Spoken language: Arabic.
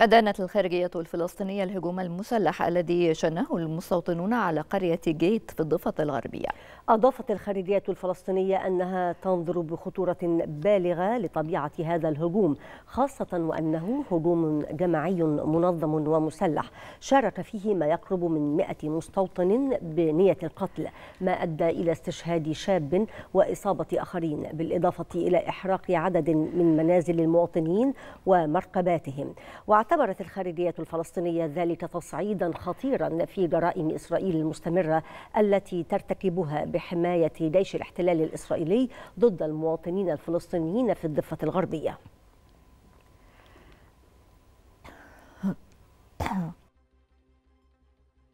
أدانت الخارجية الفلسطينية الهجوم المسلح الذي شنه المستوطنون على قرية جيت في الضفة الغربية أضافت الخارجية الفلسطينية أنها تنظر بخطورة بالغة لطبيعة هذا الهجوم خاصة وأنه هجوم جماعي منظم ومسلح شارك فيه ما يقرب من 100 مستوطن بنية القتل ما أدى إلى استشهاد شاب وإصابة آخرين بالإضافة إلى إحراق عدد من منازل المواطنين ومركباتهم وعت اعتبرت الخارجية الفلسطينية ذلك تصعيدا خطيرا في جرائم إسرائيل المستمرة التي ترتكبها بحماية جيش الاحتلال الإسرائيلي ضد المواطنين الفلسطينيين في الضفة الغربية